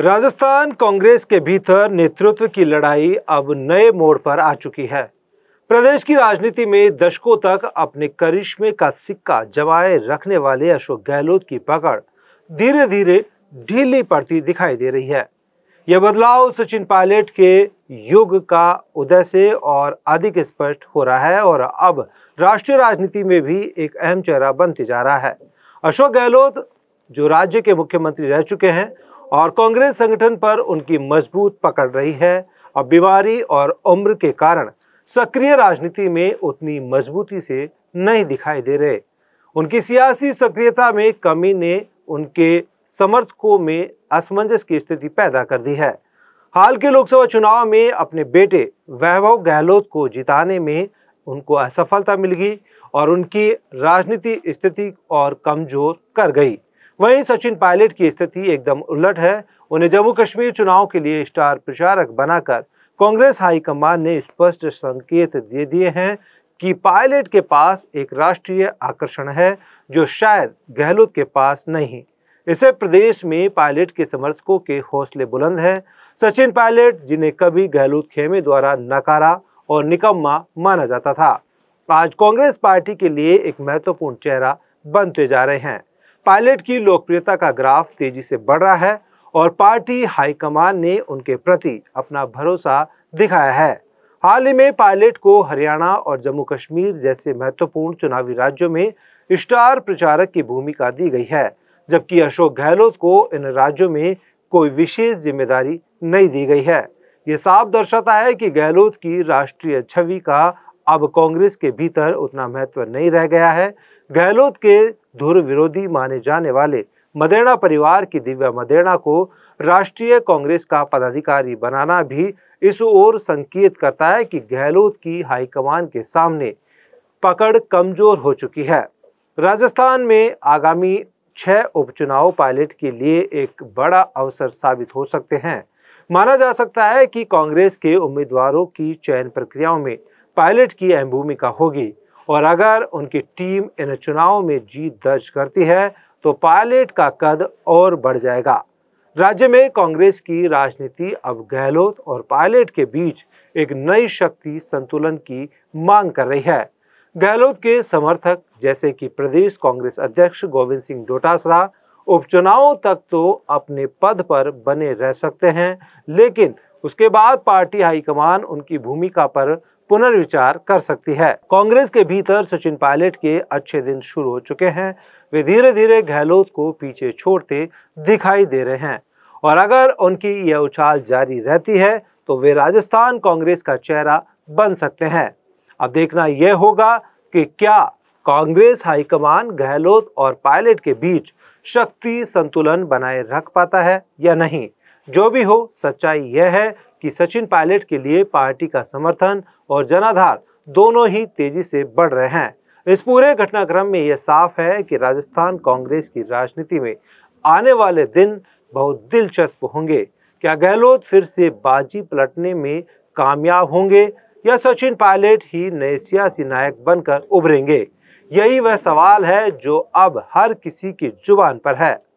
राजस्थान कांग्रेस के भीतर नेतृत्व की लड़ाई अब नए मोड़ पर आ चुकी है प्रदेश की राजनीति में दशकों तक अपने करिश्मे का सिक्का जमाए रखने वाले अशोक गहलोत की पकड़ धीरे धीरे ढीली पड़ती दिखाई दे रही है यह बदलाव सचिन पायलट के युग का उदय से और अधिक स्पष्ट हो रहा है और अब राष्ट्रीय राजनीति में भी एक अहम चेहरा बनते जा रहा है अशोक गहलोत जो राज्य के मुख्यमंत्री रह चुके हैं और कांग्रेस संगठन पर उनकी मजबूत पकड़ रही है और बीमारी और उम्र के कारण सक्रिय राजनीति में उतनी मजबूती से नहीं दिखाई दे रहे उनकी सियासी सक्रियता में कमी ने उनके समर्थकों में असमंजस की स्थिति पैदा कर दी है हाल के लोकसभा चुनाव में अपने बेटे वैभव गहलोत को जिताने में उनको असफलता मिल गई और उनकी राजनीति स्थिति और कमजोर कर गई वहीं सचिन पायलट की स्थिति एकदम उलट है उन्हें जम्मू कश्मीर चुनाव के लिए स्टार प्रचारक बनाकर कांग्रेस हाईकमान ने स्पष्ट संकेत दे दिए हैं कि पायलट के पास एक राष्ट्रीय आकर्षण है जो शायद गहलोत के पास नहीं इसे प्रदेश में पायलट के समर्थकों के हौसले बुलंद हैं सचिन पायलट जिन्हें कभी गहलोत खेमे द्वारा नकारा और निकम्मा माना जाता था आज कांग्रेस पार्टी के लिए एक महत्वपूर्ण चेहरा बनते जा रहे हैं पायलट की लोकप्रियता का ग्राफ तेजी से बढ़ रहा है और पार्टी हाईकमान ने उनके प्रति अपना भरोसा दिखाया है हाल ही में पायलट को हरियाणा और जम्मू कश्मीर जैसे महत्वपूर्ण चुनावी राज्यों में स्टार प्रचारक की भूमिका दी गई है जबकि अशोक गहलोत को इन राज्यों में कोई विशेष जिम्मेदारी नहीं दी गई है ये साफ दर्शाता है कि गहलोत की राष्ट्रीय छवि का अब कांग्रेस के भीतर उतना महत्व नहीं रह गया है गहलोत के धुर विरोधी माने जाने वाले मदेणा परिवार की दिव्या मदेणा को राष्ट्रीय कांग्रेस का पदाधिकारी बनाना भी इस ओर संकेत करता है कि गहलोत की हाईकमान के सामने पकड़ कमजोर हो चुकी है राजस्थान में आगामी छह उपचुनाव पायलट के लिए एक बड़ा अवसर साबित हो सकते हैं माना जा सकता है कि कांग्रेस के उम्मीदवारों की चयन प्रक्रियाओं में पायलट की अहम भूमिका होगी और अगर उनकी टीम इन चुनाव में जीत दर्ज करती है तो पायलट का कद और बढ़ जाएगा राज्य में कांग्रेस की राजनीति अब गहलोत और पायलट के बीच एक नई शक्ति संतुलन की मांग कर रही है गहलोत के समर्थक जैसे कि प्रदेश कांग्रेस अध्यक्ष गोविंद सिंह डोटासरा उपचुनावों तक तो अपने पद पर बने रह सकते हैं लेकिन उसके बाद पार्टी हाईकमान उनकी भूमिका पर पुनर्विचार कर सकती है कांग्रेस के भीतर सचिन पायलट के अच्छे दिन शुरू हो चुके हैं वे धीरे धीरे गहलोत को पीछे छोड़ते दिखाई दे रहे हैं और अगर उनकी यह उछाल जारी रहती है तो वे राजस्थान कांग्रेस का चेहरा बन सकते हैं अब देखना यह होगा कि क्या कांग्रेस हाईकमान गहलोत और पायलट के बीच शक्ति संतुलन बनाए रख पाता है या नहीं जो भी हो सच्चाई यह है कि सचिन पायलट के लिए पार्टी का समर्थन और जनाधार दोनों ही तेजी से बढ़ रहे हैं इस पूरे घटनाक्रम में यह साफ है कि राजस्थान कांग्रेस की राजनीति में आने वाले दिन बहुत दिलचस्प होंगे क्या गहलोत फिर से बाजी पलटने में कामयाब होंगे या सचिन पायलट ही नए सियासी नायक बनकर उभरेंगे यही वह सवाल है जो अब हर किसी की जुबान पर है